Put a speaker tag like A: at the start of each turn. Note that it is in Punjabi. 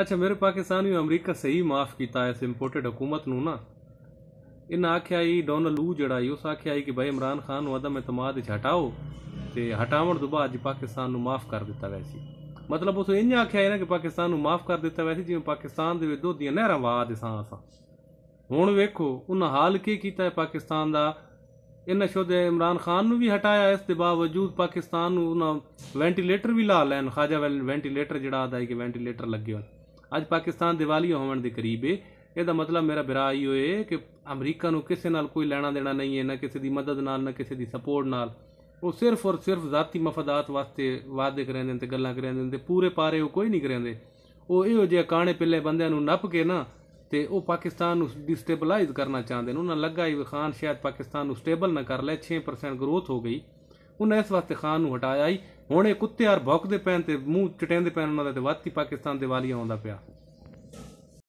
A: ਅੱਛਾ ਮੇਰੇ ਪਾਕਿਸਤਾਨ ਨੂੰ ਅਮਰੀਕਾ ਸਹੀ ਮਾਫ ਕੀਤਾ ਇਸ ਇੰਪੋਰਟਡ ਹਕੂਮਤ ਨੂੰ ਨਾ ਇਹਨਾਂ ਆਖਿਆ ਹੀ ਡੋਨਲੂ ਜਿਹੜਾ ਹੀ ਉਸ ਆਖਿਆ ਹੀ ਕਿ ਭਾਈ ਇਮਰਾਨ ਖਾਨ ਨੂੰ ਅਦਮ ਇਤਮਾਦ ਚ ਹਟਾਓ ਤੇ ਹਟਾਉਣ ਤੋਂ ਬਾਅਦ ਜੀ ਪਾਕਿਸਤਾਨ ਨੂੰ ਮਾਫ ਕਰ ਦਿੱਤਾ ਗਿਆ ਸੀ ਮਤਲਬ ਉਸ ਇੰਜ ਆਖਿਆ ਇਹਨਾਂ ਕਿ ਪਾਕਿਸਤਾਨ ਨੂੰ ਮਾਫ ਕਰ ਦਿੱਤਾ ਵੈਸੀ ਜਿਵੇਂ ਪਾਕਿਸਤਾਨ ਦੇ ਵਿੱਚ ਦੁੱਧ ਦੀਆਂ ਨਹਿਰਾਂ ਵਾਦ ਦੇ ਸਾਂ ਹੁਣ ਵੇਖੋ ਉਹਨਾਂ ਹਾਲ ਕੀ ਕੀਤਾ ਹੈ ਪਾਕਿਸਤਾਨ ਦਾ ਇਹਨਾਂ ਸ਼ੋਦੇ ਇਮਰਾਨ ਖਾਨ ਨੂੰ ਵੀ ਹਟਾਇਆ ਇਸ ਦੇ ਬਾਵਜੂਦ ਪਾਕਿਸਤਾਨ ਨੂੰ ਉਹਨਾਂ ਵੈਂਟੀਲੇਟਰ ਵੀ ਲਾ ਲੈਣ ਖਾਜਾ ਵੈਂਟੀਲੇਟਰ ਜਿਹੜਾ ਆਦਾ ਹੈ ਕਿ ਵੈਂਟੀਲੇਟਰ ਲੱਗੇ ਹੋਣ ਅੱਜ ਪਾਕਿਸਤਾਨ ਦੀਵਾਲੀ ਹੋਣ ਦੇ ਕਰੀਬ ਹੈ ਇਹਦਾ ਮਤਲਬ ਮੇਰਾ ਬਿਰਾ ਹੀ ਹੋਏ ਕਿ ਅਮਰੀਕਾ ਨੂੰ ਕਿਸੇ ਨਾਲ ਕੋਈ ਲੈਣਾ ਦੇਣਾ ਨਹੀਂ ਹੈ ਨਾ ਕਿਸੇ ਦੀ ਮਦਦ ਨਾਲ ਨਾ ਕਿਸੇ ਦੀ ਸਪੋਰਟ ਨਾਲ ਉਹ ਸਿਰਫ ਔਰ ਸਿਰਫ ਜ਼ਾਤੀ ਮਫਾਦਾਤ ਵਾਸਤੇ ਵਾਅਦੇ ਕਰ ਰਹੇ ਨੇ ਤੇ ਗੱਲਾਂ ਕਰ ਰਹੇ ਨੇ ਤੇ ਪੂਰੇ ਪਾਰੇ ਉਹ ਕੋਈ ਨਹੀਂ ਕਰਦੇ ਉਹ ਇਹੋ ਜਿਹੇ ਕਾਣੇ ਪਿੱਲੇ ਬੰਦਿਆਂ ਨੂੰ ਨੱਪ ਕੇ ਨਾ ਤੇ ਉਹ ਪਾਕਿਸਤਾਨ ਨੂੰ ਡਿਸਟੇਬਲਾਈਜ਼ ਕਰਨਾ ਚਾਹੁੰਦੇ ਨੇ ਉਹਨਾਂ ਲੱਗਾ ਹੀ ਖਾਨ ਸ਼ਾਇਦ ਪਾਕਿਸਤਾਨ ਨੂੰ ਸਟੇਬਲ ਨਾ ਕਰ ਲੈ 6% ਗਰੋਥ ਹੋ ਗਈ ਉਹਨਾਂ ਇਸ ਵਾਸਤੇ ਖਾਨ ਨੂੰ ਹਟਾਇਆ ਹੀ ਹੁਣ ਇਹ ਕੁੱਤੇ ਆਰ ਭੌਂਕਦੇ ਪੈਣ ਤੇ ਮੂੰਹ ਚਟੇਂਦੇ ਪੈਣ ਉਹਨਾਂ ਦਾ ਤੇ ਵਾਤੀ ਪਾਕਿਸਤਾਨ ਦੇ ਵਾਲੀ ਆਉਂਦਾ ਪਿਆ